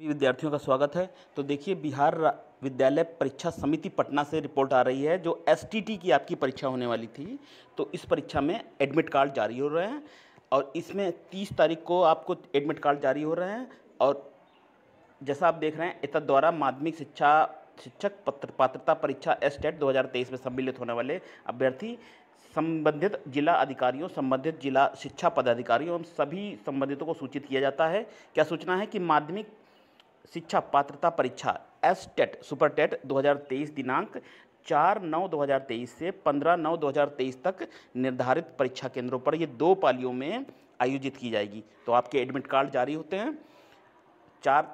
भी विद्यार्थियों का स्वागत है तो देखिए बिहार विद्यालय परीक्षा समिति पटना से रिपोर्ट आ रही है जो एस की आपकी परीक्षा होने वाली थी तो इस परीक्षा में एडमिट कार्ड जारी हो रहे हैं और इसमें तीस तारीख को आपको एडमिट कार्ड जारी हो रहे हैं और जैसा आप देख रहे हैं एतद द्वारा माध्यमिक शिक्षा शिक्षक पत्र पात्रता परीक्षा एसटेट 2023 में सम्मिलित होने वाले अभ्यर्थी संबंधित जिला अधिकारियों संबंधित जिला शिक्षा पदाधिकारियों एवं सभी संबंधितों को सूचित किया जाता है क्या सूचना है कि माध्यमिक शिक्षा पात्रता परीक्षा एस टेट सुपर टेट दो दिनांक चार नौ 2023 से पंद्रह नौ 2023 तक निर्धारित परीक्षा केंद्रों पर ये दो पालियों में आयोजित की जाएगी तो आपके एडमिट कार्ड जारी होते हैं चार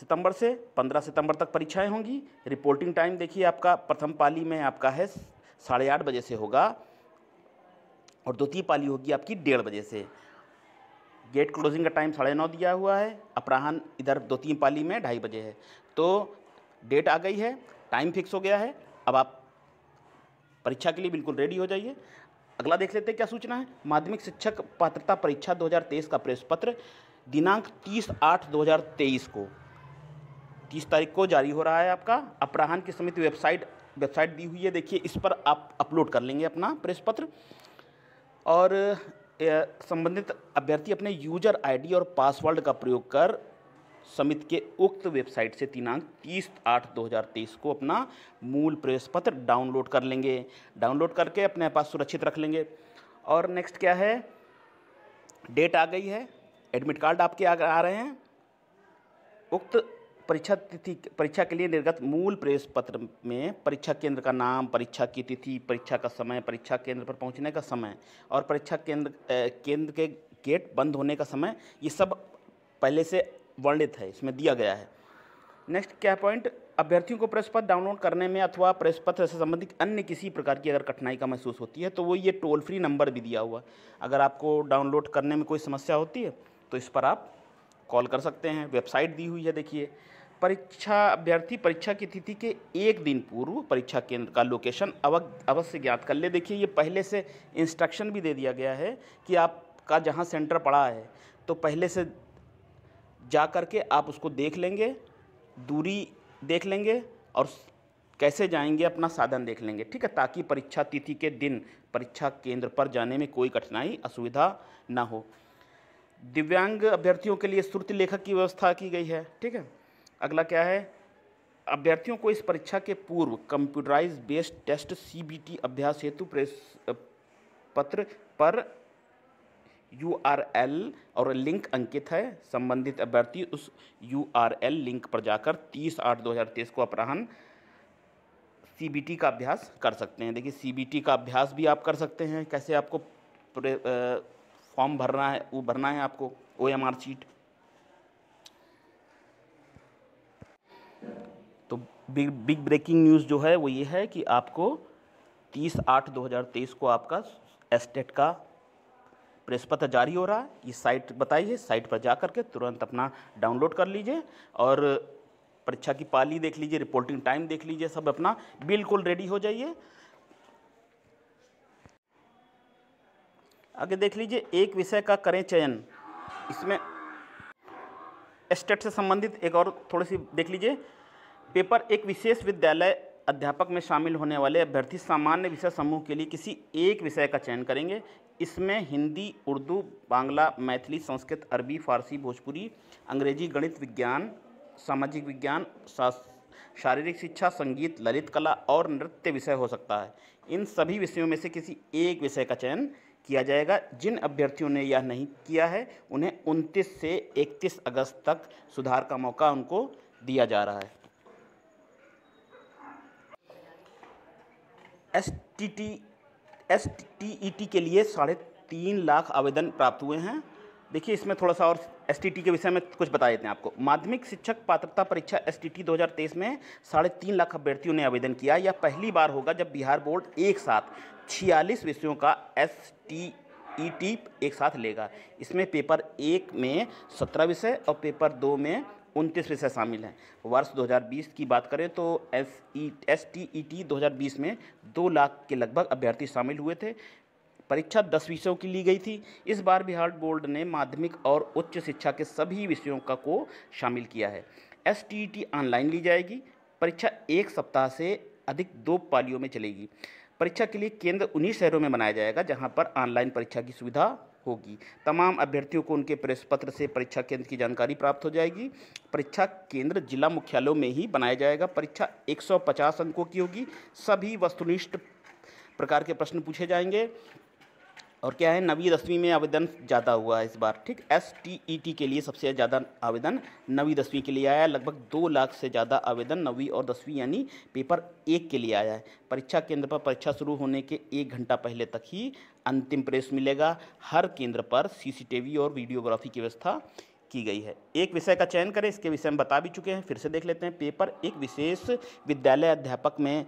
सितंबर से पंद्रह सितंबर तक परीक्षाएं होंगी रिपोर्टिंग टाइम देखिए आपका प्रथम पाली में आपका है साढ़े आठ बजे से होगा और द्वितीय पाली होगी आपकी डेढ़ बजे से गेट क्लोजिंग का टाइम साढ़े नौ दिया हुआ है अपराहन इधर दो तीन पाली में ढाई बजे है तो डेट आ गई है टाइम फिक्स हो गया है अब आप परीक्षा के लिए बिल्कुल रेडी हो जाइए अगला देख लेते हैं क्या सूचना है माध्यमिक शिक्षक पात्रता परीक्षा 2023 का प्रेस पत्र दिनांक 30 आठ 2023 को 30 तारीख को जारी हो रहा है आपका अपराहन की समिति वेबसाइट वेबसाइट दी हुई है देखिए इस पर आप अपलोड कर लेंगे अपना प्रेस पत्र और संबंधित अभ्यर्थी अपने यूजर आईडी और पासवर्ड का प्रयोग कर समिति के उक्त वेबसाइट से दिनांक तीस आठ दो हज़ार तेईस को अपना मूल प्रवेश पत्र डाउनलोड कर लेंगे डाउनलोड करके अपने पास सुरक्षित रख लेंगे और नेक्स्ट क्या है डेट आ गई है एडमिट कार्ड आपके आ, आ रहे हैं उक्त परीक्षा तिथि परीक्षा के लिए निर्गत मूल प्रेस पत्र में परीक्षा केंद्र का नाम परीक्षा की तिथि परीक्षा का समय परीक्षा केंद्र पर पहुंचने का समय और परीक्षा केंद्र केंद्र के गेट बंद होने का समय ये सब पहले से वर्णित है इसमें दिया गया है नेक्स्ट क्या पॉइंट अभ्यर्थियों को प्रेस पत्र डाउनलोड करने में अथवा प्रेस पत्र से संबंधित अन्य किसी प्रकार की अगर कठिनाई का महसूस होती है तो वो ये टोल फ्री नंबर भी दिया हुआ अगर आपको डाउनलोड करने में कोई समस्या होती है तो इस पर आप कॉल कर सकते हैं वेबसाइट दी हुई है देखिए परीक्षा अभ्यर्थी परीक्षा की तिथि के एक दिन पूर्व परीक्षा केंद्र का लोकेशन अवश्य ज्ञात कर ले देखिए ये पहले से इंस्ट्रक्शन भी दे दिया गया है कि आपका जहाँ सेंटर पड़ा है तो पहले से जा कर के आप उसको देख लेंगे दूरी देख लेंगे और कैसे जाएंगे अपना साधन देख लेंगे ठीक है ताकि परीक्षा तिथि के दिन परीक्षा केंद्र पर जाने में कोई कठिनाई असुविधा ना हो दिव्यांग अभ्यर्थियों के लिए श्रुति लेखक की व्यवस्था की गई है ठीक है अगला क्या है अभ्यर्थियों को इस परीक्षा के पूर्व कंप्यूटराइज बेस्ड टेस्ट सी अभ्यास हेतु प्रेस पत्र पर यू आर एल और लिंक अंकित है संबंधित अभ्यर्थी उस यू आर एल लिंक पर जाकर तीस आठ दो हज़ार तेईस को अपराहन टी का अभ्यास कर सकते हैं देखिए टी का अभ्यास भी आप कर सकते हैं कैसे आपको फॉर्म भरना है वो भरना है आपको ओ एम आर सीट तो बिग बिग ब्रेकिंग न्यूज़ जो है वो ये है कि आपको तीस आठ दो हज़ार तेईस को आपका एस्टेट e का प्रेस पत्र जारी हो रहा है ये साइट बताइए साइट पर जा करके तुरंत अपना डाउनलोड कर लीजिए और परीक्षा की पाली देख लीजिए रिपोर्टिंग टाइम देख लीजिए सब अपना बिल्कुल रेडी हो जाइए आगे देख लीजिए एक विषय का करें चयन इसमें स्टेट से संबंधित एक और थोड़ी सी देख लीजिए पेपर एक विशेष विद्यालय अध्यापक में शामिल होने वाले अभ्यर्थी सामान्य विषय समूह के लिए किसी एक विषय का चयन करेंगे इसमें हिंदी उर्दू बांग्ला मैथिली संस्कृत अरबी फारसी भोजपुरी अंग्रेजी गणित विज्ञान सामाजिक विज्ञान शारीरिक शिक्षा संगीत ललित कला और नृत्य विषय हो सकता है इन सभी विषयों में से किसी एक विषय का चयन किया जाएगा जिन अभ्यर्थियों ने यह नहीं किया है उन्हें 29 से 31 अगस्त तक सुधार का मौका उनको दिया जा रहा है एस टी टी के लिए साढ़े तीन लाख आवेदन प्राप्त हुए हैं देखिए इसमें थोड़ा सा और एस के विषय में कुछ बता देते हैं आपको माध्यमिक शिक्षक पात्रता परीक्षा एस टी 2023 में साढ़े तीन लाख अभ्यर्थियों ने आवेदन किया यह पहली बार होगा जब बिहार बोर्ड एक साथ छियालीस विषयों का एस टी ई टी एक साथ लेगा इसमें पेपर एक में सत्रह विषय और पेपर दो में उनतीस विषय शामिल हैं वर्ष 2020 की बात करें तो S E S T E T दो में दो लाख के लगभग अभ्यर्थी शामिल हुए थे परीक्षा दस विषयों की ली गई थी इस बार बिहार बोर्ड ने माध्यमिक और उच्च शिक्षा के सभी विषयों का को शामिल किया है S T E T online ली जाएगी परीक्षा एक सप्ताह से अधिक दो पालियों में चलेगी परीक्षा के लिए केंद्र उन्हीं शहरों में बनाया जाएगा जहां पर ऑनलाइन परीक्षा की सुविधा होगी तमाम अभ्यर्थियों को उनके प्रेस पत्र से परीक्षा केंद्र की जानकारी प्राप्त हो जाएगी परीक्षा केंद्र जिला मुख्यालयों में ही बनाया जाएगा परीक्षा 150 अंकों की होगी सभी वस्तुनिष्ठ प्रकार के प्रश्न पूछे जाएंगे और क्या है नवी दसवीं में आवेदन ज़्यादा हुआ है इस बार ठीक एस टी ई टी के लिए सबसे ज़्यादा आवेदन नवीं दसवीं के लिए आया है लगभग दो लाख से ज़्यादा आवेदन नवीं और दसवीं यानी पेपर एक के लिए आया है परीक्षा केंद्र पर परीक्षा शुरू होने के एक घंटा पहले तक ही अंतिम प्रेस मिलेगा हर केंद्र पर सीसीटीवी और वीडियोग्राफी की व्यवस्था की गई है एक विषय का चयन करें इसके विषय हम बता भी चुके हैं फिर से देख लेते हैं पेपर एक विशेष विद्यालय अध्यापक में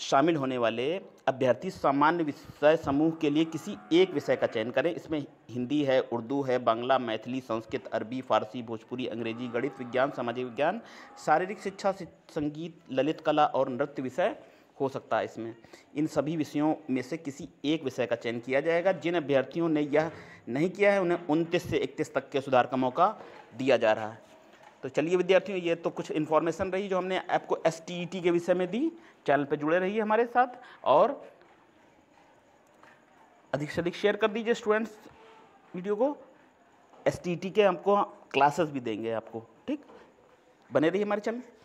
शामिल होने वाले अभ्यर्थी सामान्य विषय समूह के लिए किसी एक विषय का चयन करें इसमें हिंदी है उर्दू है बांग्ला मैथिली संस्कृत अरबी फारसी भोजपुरी अंग्रेजी गणित विज्ञान सामाजिक विज्ञान शारीरिक शिक्षा संगीत ललित कला और नृत्य विषय हो सकता है इसमें इन सभी विषयों में से किसी एक विषय का चयन किया जाएगा जिन अभ्यर्थियों ने यह नहीं किया है उन्हें उनतीस से इकतीस तक के सुधार का मौका दिया जा रहा है तो चलिए विद्यार्थियों ये तो कुछ इन्फॉर्मेशन रही जो हमने आपको एस e के विषय में दी चैनल पर जुड़े रहिए हमारे साथ और अधिक से अधिक शेयर कर दीजिए स्टूडेंट्स वीडियो को एस e के हमको क्लासेस भी देंगे आपको ठीक बने रहिए हमारे चैनल